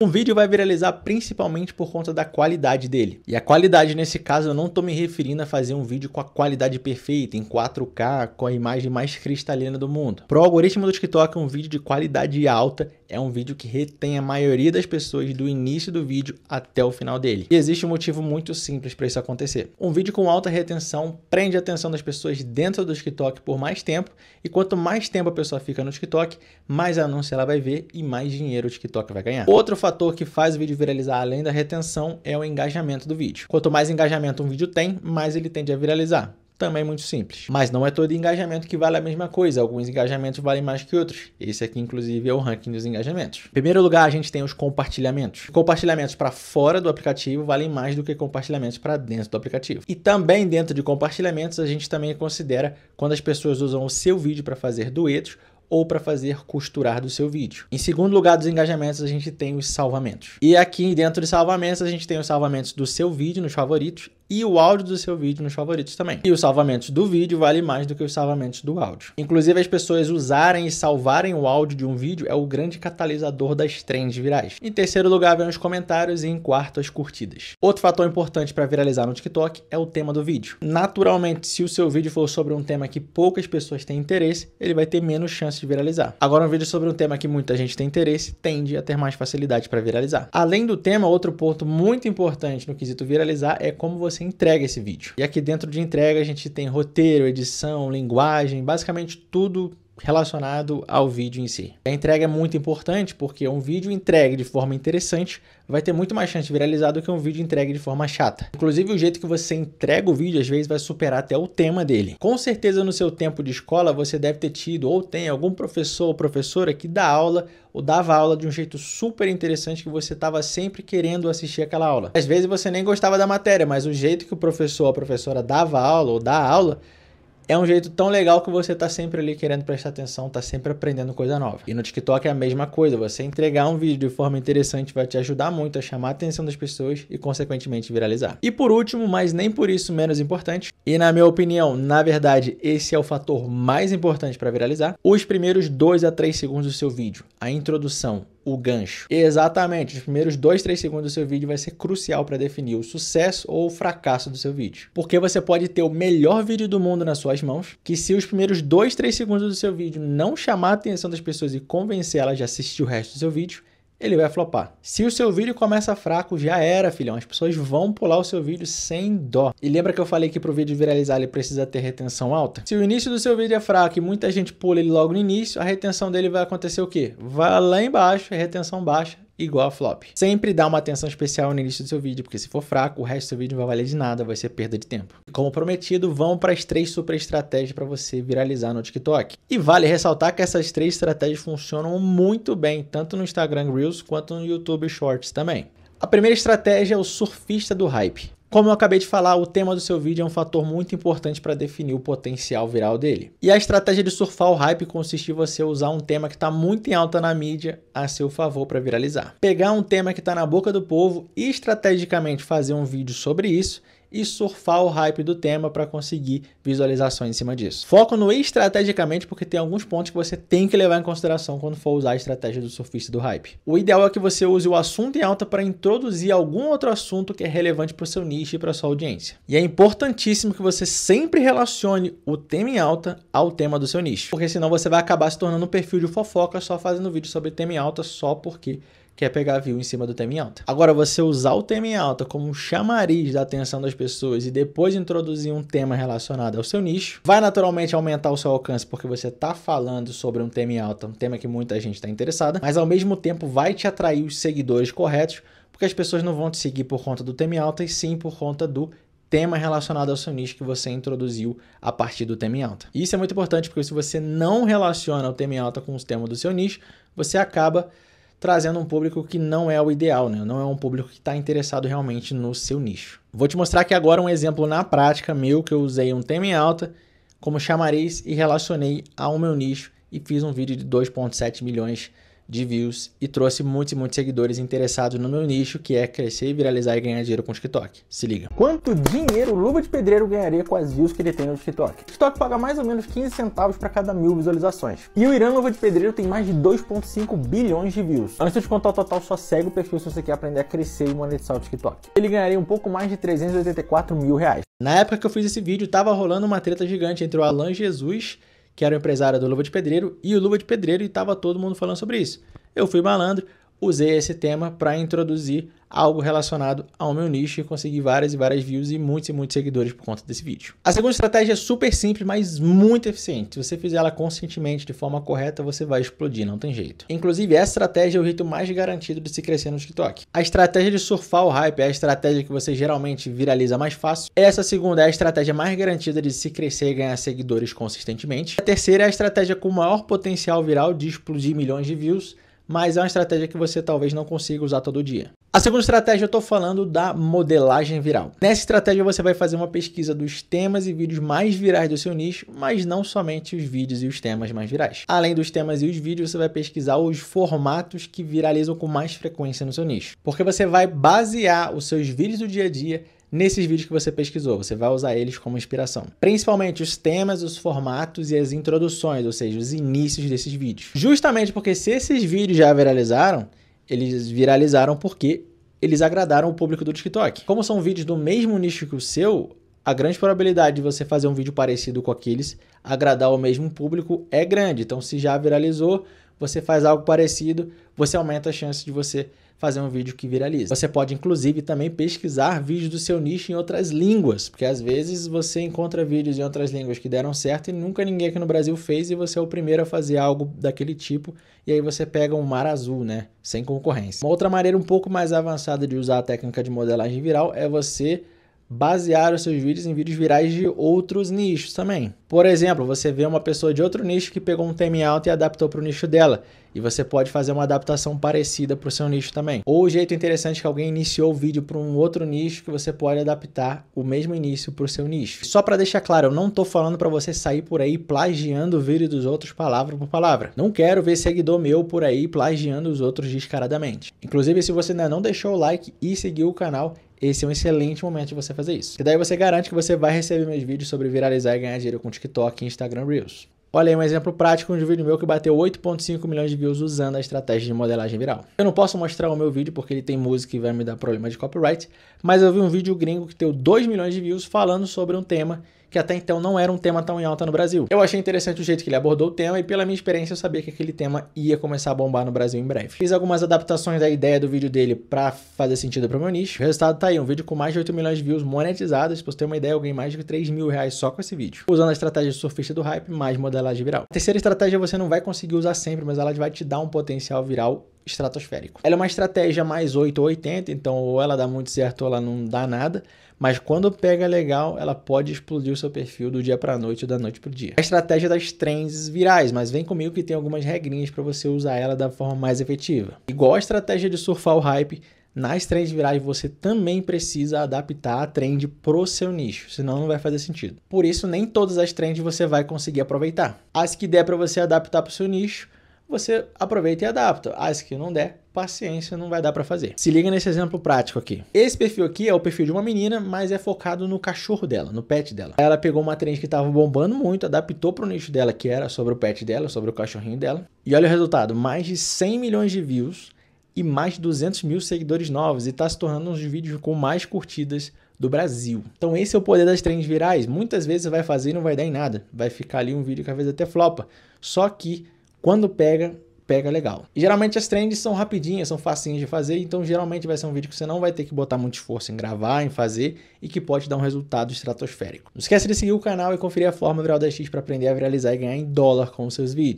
Um vídeo vai viralizar principalmente por conta da qualidade dele. E a qualidade nesse caso eu não estou me referindo a fazer um vídeo com a qualidade perfeita, em 4K, com a imagem mais cristalina do mundo. Pro algoritmo do TikTok, um vídeo de qualidade alta é um vídeo que retém a maioria das pessoas do início do vídeo até o final dele. E existe um motivo muito simples para isso acontecer. Um vídeo com alta retenção prende a atenção das pessoas dentro do TikTok por mais tempo, e quanto mais tempo a pessoa fica no TikTok, mais anúncio ela vai ver e mais dinheiro o TikTok vai ganhar. Outro fator que faz o vídeo viralizar além da retenção é o engajamento do vídeo. Quanto mais engajamento um vídeo tem, mais ele tende a viralizar. Também muito simples. Mas não é todo engajamento que vale a mesma coisa. Alguns engajamentos valem mais que outros. Esse aqui, inclusive, é o ranking dos engajamentos. Em primeiro lugar, a gente tem os compartilhamentos. Compartilhamentos para fora do aplicativo valem mais do que compartilhamentos para dentro do aplicativo. E também dentro de compartilhamentos, a gente também considera quando as pessoas usam o seu vídeo para fazer duetos ou para fazer costurar do seu vídeo. Em segundo lugar dos engajamentos, a gente tem os salvamentos. E aqui dentro de salvamentos, a gente tem os salvamentos do seu vídeo nos favoritos e o áudio do seu vídeo nos favoritos também. E os salvamentos do vídeo vale mais do que os salvamentos do áudio. Inclusive, as pessoas usarem e salvarem o áudio de um vídeo é o grande catalisador das trends virais. Em terceiro lugar, vem os comentários e em quarto, as curtidas. Outro fator importante para viralizar no TikTok é o tema do vídeo. Naturalmente, se o seu vídeo for sobre um tema que poucas pessoas têm interesse, ele vai ter menos chance de viralizar. Agora, um vídeo sobre um tema que muita gente tem interesse tende a ter mais facilidade para viralizar. Além do tema, outro ponto muito importante no quesito viralizar é como você você entrega esse vídeo. E aqui dentro de entrega a gente tem roteiro, edição, linguagem, basicamente tudo relacionado ao vídeo em si. A entrega é muito importante porque um vídeo entregue de forma interessante vai ter muito mais chance de viralizar do que um vídeo entregue de forma chata. Inclusive, o jeito que você entrega o vídeo às vezes vai superar até o tema dele. Com certeza, no seu tempo de escola, você deve ter tido ou tem algum professor ou professora que dá aula ou dava aula de um jeito super interessante que você estava sempre querendo assistir aquela aula. Às vezes você nem gostava da matéria, mas o jeito que o professor ou a professora dava aula ou dá aula é um jeito tão legal que você tá sempre ali querendo prestar atenção, tá sempre aprendendo coisa nova. E no TikTok é a mesma coisa, você entregar um vídeo de forma interessante vai te ajudar muito a chamar a atenção das pessoas e consequentemente viralizar. E por último, mas nem por isso menos importante, e na minha opinião, na verdade, esse é o fator mais importante para viralizar, os primeiros 2 a 3 segundos do seu vídeo, a introdução o gancho. Exatamente, os primeiros 2, 3 segundos do seu vídeo vai ser crucial para definir o sucesso ou o fracasso do seu vídeo. Porque você pode ter o melhor vídeo do mundo nas suas mãos, que se os primeiros 2, 3 segundos do seu vídeo não chamar a atenção das pessoas e convencer elas de assistir o resto do seu vídeo, ele vai flopar. Se o seu vídeo começa fraco, já era, filhão. As pessoas vão pular o seu vídeo sem dó. E lembra que eu falei que para o vídeo viralizar ele precisa ter retenção alta? Se o início do seu vídeo é fraco e muita gente pula ele logo no início, a retenção dele vai acontecer o quê? Vai lá embaixo, retenção baixa, igual a flop. Sempre dá uma atenção especial no início do seu vídeo, porque se for fraco, o resto do seu vídeo não vai valer de nada, vai ser perda de tempo. E como prometido, vamos para as três super estratégias para você viralizar no TikTok. E vale ressaltar que essas três estratégias funcionam muito bem, tanto no Instagram Reels quanto no YouTube Shorts também. A primeira estratégia é o surfista do hype. Como eu acabei de falar, o tema do seu vídeo é um fator muito importante para definir o potencial viral dele. E a estratégia de surfar o hype consiste em você usar um tema que está muito em alta na mídia a seu favor para viralizar. Pegar um tema que está na boca do povo e estrategicamente fazer um vídeo sobre isso e surfar o hype do tema para conseguir visualizações em cima disso. Foco no estrategicamente porque tem alguns pontos que você tem que levar em consideração quando for usar a estratégia do surfista do hype. O ideal é que você use o assunto em alta para introduzir algum outro assunto que é relevante para o seu nicho e para sua audiência. E é importantíssimo que você sempre relacione o tema em alta ao tema do seu nicho, porque senão você vai acabar se tornando um perfil de fofoca só fazendo vídeo sobre tema em alta só porque que é pegar view em cima do tema em alta. Agora, você usar o tema em alta como um chamariz da atenção das pessoas e depois introduzir um tema relacionado ao seu nicho, vai naturalmente aumentar o seu alcance porque você está falando sobre um tema em alta, um tema que muita gente está interessada, mas ao mesmo tempo vai te atrair os seguidores corretos, porque as pessoas não vão te seguir por conta do tema em alta e sim por conta do tema relacionado ao seu nicho que você introduziu a partir do tema em alta. E isso é muito importante porque se você não relaciona o tema em alta com os temas do seu nicho, você acaba trazendo um público que não é o ideal, né? Não é um público que está interessado realmente no seu nicho. Vou te mostrar aqui agora um exemplo na prática meu que eu usei um tema em alta como chamariz e relacionei ao meu nicho e fiz um vídeo de 2.7 milhões de de views e trouxe muitos e muitos seguidores interessados no meu nicho, que é crescer, viralizar e ganhar dinheiro com o TikTok. Se liga. Quanto dinheiro o Luva de Pedreiro ganharia com as views que ele tem no TikTok? O TikTok paga mais ou menos 15 centavos para cada mil visualizações. E o Irã Luva de Pedreiro tem mais de 2,5 bilhões de views. Antes de te contar o total, só segue o perfil se você quer aprender a crescer e monetizar o TikTok. Ele ganharia um pouco mais de 384 mil reais. Na época que eu fiz esse vídeo, tava rolando uma treta gigante entre o Alan Jesus que era o empresário do Luva de Pedreiro, e o Luva de Pedreiro, e estava todo mundo falando sobre isso. Eu fui malandro, usei esse tema para introduzir algo relacionado ao meu nicho e conseguir várias e várias views e muitos e muitos seguidores por conta desse vídeo. A segunda estratégia é super simples, mas muito eficiente. Se você fizer ela conscientemente, de forma correta, você vai explodir, não tem jeito. Inclusive, essa estratégia é o jeito mais garantido de se crescer no TikTok. A estratégia de surfar o hype é a estratégia que você geralmente viraliza mais fácil. Essa segunda é a estratégia mais garantida de se crescer e ganhar seguidores consistentemente. A terceira é a estratégia com maior potencial viral de explodir milhões de views mas é uma estratégia que você talvez não consiga usar todo dia. A segunda estratégia eu estou falando da modelagem viral. Nessa estratégia você vai fazer uma pesquisa dos temas e vídeos mais virais do seu nicho, mas não somente os vídeos e os temas mais virais. Além dos temas e os vídeos, você vai pesquisar os formatos que viralizam com mais frequência no seu nicho, porque você vai basear os seus vídeos do dia a dia nesses vídeos que você pesquisou. Você vai usar eles como inspiração. Principalmente os temas, os formatos e as introduções, ou seja, os inícios desses vídeos. Justamente porque se esses vídeos já viralizaram, eles viralizaram porque eles agradaram o público do TikTok. Como são vídeos do mesmo nicho que o seu, a grande probabilidade de você fazer um vídeo parecido com aqueles, agradar o mesmo público, é grande. Então, se já viralizou, você faz algo parecido, você aumenta a chance de você fazer um vídeo que viraliza. Você pode, inclusive, também pesquisar vídeos do seu nicho em outras línguas, porque às vezes você encontra vídeos em outras línguas que deram certo e nunca ninguém aqui no Brasil fez e você é o primeiro a fazer algo daquele tipo e aí você pega um mar azul, né? Sem concorrência. Uma outra maneira um pouco mais avançada de usar a técnica de modelagem viral é você Basear os seus vídeos em vídeos virais de outros nichos também. Por exemplo, você vê uma pessoa de outro nicho que pegou um tema em alta e adaptou para o nicho dela, e você pode fazer uma adaptação parecida para o seu nicho também. Ou o jeito interessante é que alguém iniciou o vídeo para um outro nicho que você pode adaptar o mesmo início para o seu nicho. Só para deixar claro, eu não estou falando para você sair por aí plagiando o vídeo dos outros palavra por palavra. Não quero ver seguidor meu por aí plagiando os outros descaradamente. Inclusive, se você ainda não deixou o like e seguiu o canal, esse é um excelente momento de você fazer isso. E daí você garante que você vai receber meus vídeos sobre viralizar e ganhar dinheiro com TikTok e Instagram Reels. Olha aí um exemplo prático de um vídeo meu que bateu 8.5 milhões de views usando a estratégia de modelagem viral. Eu não posso mostrar o meu vídeo porque ele tem música e vai me dar problema de copyright, mas eu vi um vídeo gringo que deu 2 milhões de views falando sobre um tema que até então não era um tema tão em alta no Brasil. Eu achei interessante o jeito que ele abordou o tema e pela minha experiência eu sabia que aquele tema ia começar a bombar no Brasil em breve. Fiz algumas adaptações da ideia do vídeo dele para fazer sentido para o meu nicho. O resultado tá aí, um vídeo com mais de 8 milhões de views monetizadas. Pra você ter uma ideia, eu ganhei mais de 3 mil reais só com esse vídeo. Usando a estratégia surfista do hype mais modelagem viral. A terceira estratégia você não vai conseguir usar sempre, mas ela vai te dar um potencial viral estratosférico. Ela é uma estratégia mais 8 ou 80, então ou ela dá muito certo ou ela não dá nada, mas quando pega legal, ela pode explodir o seu perfil do dia para a noite ou da noite para o dia. A estratégia das trends virais, mas vem comigo que tem algumas regrinhas para você usar ela da forma mais efetiva. Igual a estratégia de surfar o hype, nas trends virais você também precisa adaptar a trend pro seu nicho, senão não vai fazer sentido. Por isso, nem todas as trends você vai conseguir aproveitar. As que der para você adaptar pro seu nicho, você aproveita e adapta. As ah, que não der, paciência, não vai dar para fazer. Se liga nesse exemplo prático aqui. Esse perfil aqui é o perfil de uma menina, mas é focado no cachorro dela, no pet dela. Ela pegou uma trend que estava bombando muito, adaptou para o nicho dela, que era sobre o pet dela, sobre o cachorrinho dela. E olha o resultado, mais de 100 milhões de views e mais de 200 mil seguidores novos e está se tornando um dos vídeos com mais curtidas do Brasil. Então esse é o poder das trends virais. Muitas vezes você vai fazer e não vai dar em nada. Vai ficar ali um vídeo que às vezes até flopa. Só que quando pega, pega legal. E geralmente as trends são rapidinhas, são facinhas de fazer, então geralmente vai ser um vídeo que você não vai ter que botar muito esforço em gravar, em fazer e que pode dar um resultado estratosférico. Não esquece de seguir o canal e conferir a forma viral da X para aprender a viralizar e ganhar em dólar com os seus vídeos.